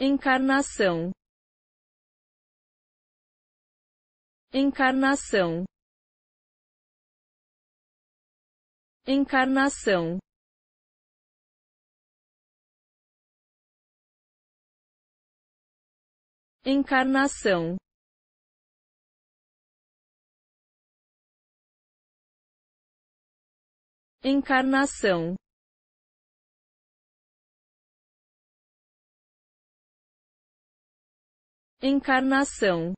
Encarnação. Encarnação. Encarnação. Encarnação. Encarnação. encarnação